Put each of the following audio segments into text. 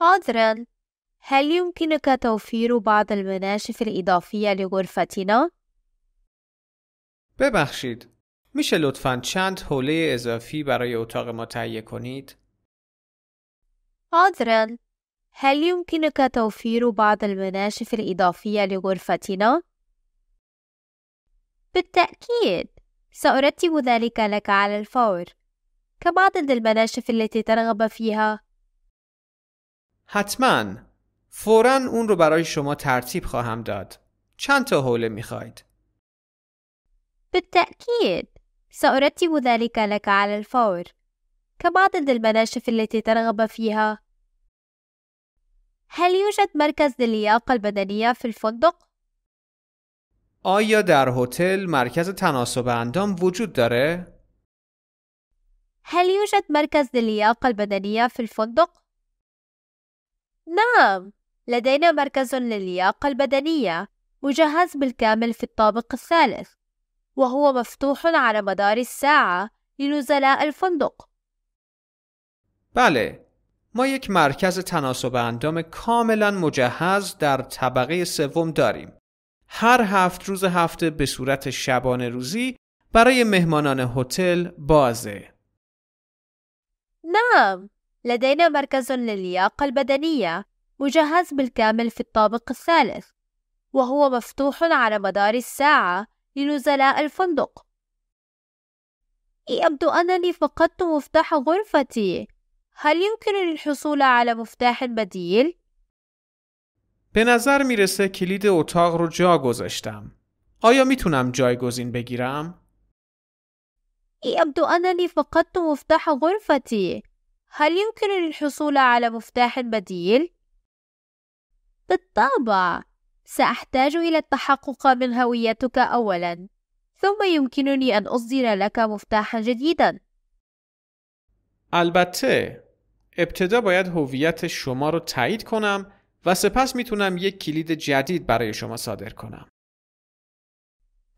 حاضرا هل يمكنك توفير بعض المناشف الإضافية لغرفتنا؟ ببخشید. میشه لطفاً چند حوله اضافی برای اتاق ما تهیه کنید؟ حاضرا. هل يمكنك توفير بعض المناشف الإضافية لغرفتنا؟ بالتأكيد. سأرتب ذلك لك على الفور. كبعض المناشف التي ترغب فيها حتما فورا اون رو برای شما ترتیب خواهم داد چند تا حوله میخواید؟ تأکید سأرتب ذلك لك على الفور كبعض ضد المناشف التي ترغب فيها هل يوجد مركز للياقة البدنية في الفندق؟ آیا در هتل مرکز تناسب اندام وجود داره؟ هل يوجد مرکز للياقة البدنية في الفندق؟ نعم لدينا مركز للياقة البدنية مجهز بالكامل في الطابق الثالث وهو مفتوح على مدار الساعة لنزلاء الفندق بله ما یک مرکز تناسب اندام کاملا مجهز در طبقه سوم داریم هر هفت روز هفته به صورت شبانه روزی برای مهمانان هتل بازه نعم لدينا مركز للياقة البدنية مجهز بالكامل في الطابق الثالث وهو مفتوح على مدار الساعة لنزلاء الفندق يبدو أنني فقدت مفتاح غرفتي هل يمكنني الحصول على مفتاح بديل؟ به نظر میرسه کلید اتاق رو جا گذاشتم. آیا میتونم جایگزین بگیرم؟ يبدو أنني فقدت مفتاح غرفتي. هل يمكن الحصول على مفتاح بديل؟ بالطبع سأحتاج إلى التحقق من هويتك أولا ثم يمكنني أن أصدر لك مفتاحا جديدا البته ابتدا باید هویت شما رو تایید کنم و سپس میتونم یک کلید جدید برای شما صادر کنم.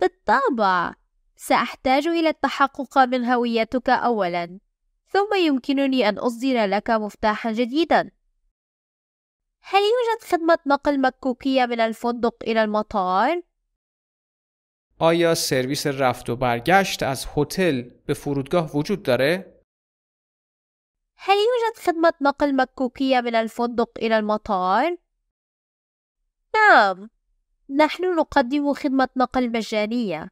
بالطبع سأحتاج إلى التحقق من هويتك أولا ثم يمكنني أن أصدر لك مفتاحا جديدا هل يوجد خدمة نقل مكوكية من الفندق إلى المطار؟ آیا سرویس رفت و برگشت از هتل به فرودگاه وجود داره؟ هل يوجد خدمة نقل مكوكية من الفندق إلى المطار؟ نعم، نحن نقدم خدمة نقل مجانية.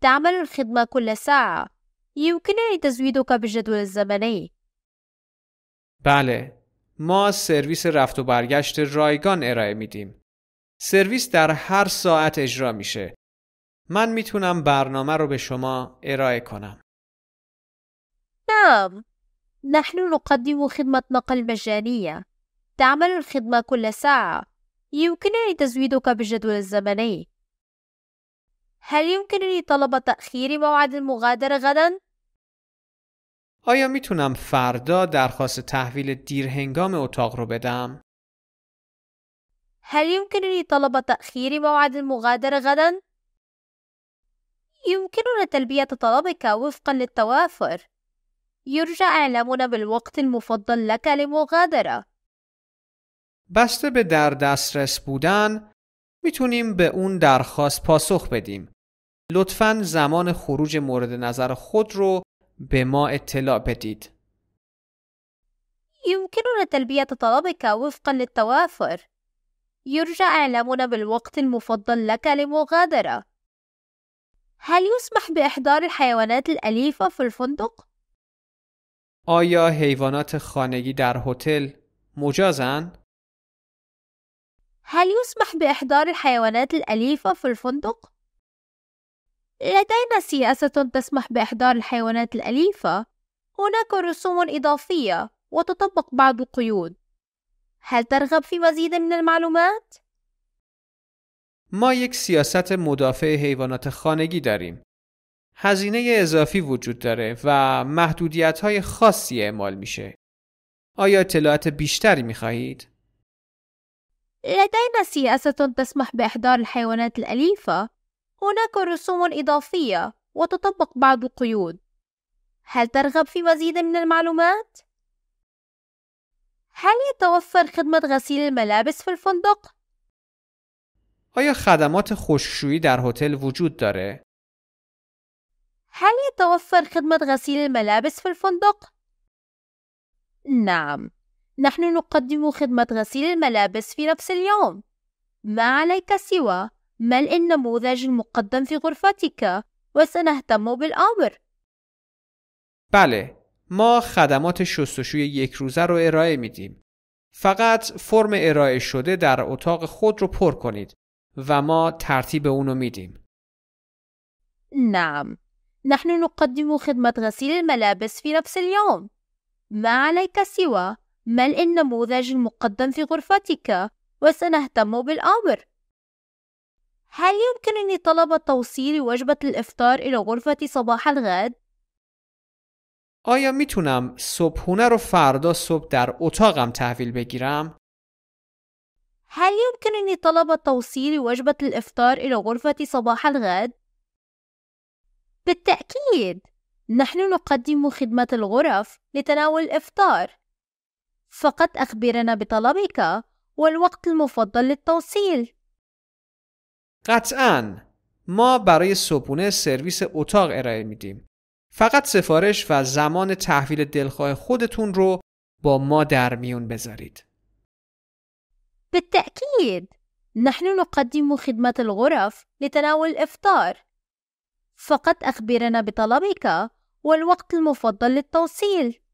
تعمل الخدمة كل ساعة. یمکننی تزویدک جدول الزمنی. بله، ما سرویس رفت و برگشت رایگان ارائه میدیم. سرویس در هر ساعت اجرا میشه. من میتونم برنامه رو به شما ارائه کنم. نعم، نحن نقدم خدمت نقل مجانیه. تعمل الخدمة كل ساعة. يمكنني تزويدك بالجدول الزمني. هل يمكنني طلب تأخير موعد المغادرة غدا؟ آیا میتونم فردا درخواست تحویل دیرهنگام اتاق رو بدم؟ هل يمكنني طلب تأخير موعد المغادرة غدا؟ يمكننا تلبية طلبك وفقا للتوافر يرجى اعلامنا بالوقت المفضل لك للمغادرة بسته به در دسترس بودن میتونیم به اون درخواست پاسخ بدیم لطفا زمان خروج مورد نظر خود رو به ما اطلاع بدید. يمكننا تلبية طلبك وفقا للتوافر. يرجى إعلامنا بالوقت المفضل لك لمغادرة. هل يسمح بإحضار الحيوانات الأليفة في الفندق؟ آیا حیوانات خانگی در هتل مجازن؟ هل يسمح بإحضار الحيوانات الأليفة في الفندق؟ لدينا سياسة تسمح بإحضار الحيوانات الأليفة هناك رسوم إضافية وتطبق بعض القيود هل ترغب في مزيد من المعلومات؟ ما یک سیاست مدافع حیوانات خانگی داریم. هزینه اضافی وجود داره و محدودیت های خاصی اعمال میشه. آیا اطلاعات بیشتری خواهید ؟ لدينا سیاست تسمح احضار الحيوانات الأليفة هناك رسوم إضافية وتطبق بعض القيود هل ترغب في مزيد من المعلومات؟ هل يتوفر خدمة غسيل الملابس في الفندق؟ آیا خدمات خشکشویی در هتل وجود داره؟ هل يتوفر خدمة غسيل الملابس في الفندق؟ نعم، نحن نقدم خدمة غسيل الملابس في نفس اليوم. ما عليك سوى ملء النموذج المقدم في غرفتك وسنهتم بالأمر بله ما خدمات شستشوی یک روزه رو ارائه میدیم فقط فرم ارائه شده در اتاق خود رو پر کنید و ما ترتیب اونو میدیم نعم نحن نقدم خدمة غسيل الملابس في نفس اليوم ما عليك سوى ملء النموذج المقدم في غرفتك وسنهتم بالأمر هل يمكنني طلب توصيل وجبة الإفطار إلى غرفتي صباح الغد؟ آیا میتونم صبحونه رو فردا صبح در اتاقم تحویل بگیرم؟ هل يمكنني طلب توصيل وجبة الإفطار إلى غرفتي صباح الغد؟ بالتأكيد، نحن نقدم خدمة الغرف لتناول الإفطار. فقط أخبرنا بطلبك والوقت المفضل للتوصيل. قطعا ما برای صبحونه سرویس اتاق ارائه میدیم فقط سفارش و زمان تحویل دلخواه خودتون رو با ما در میون بذارید بالتأكيد نحن نقدم خدمة الغرف لتناول افطار. فقط أخبرنا بطلبك والوقت المفضل للتوصيل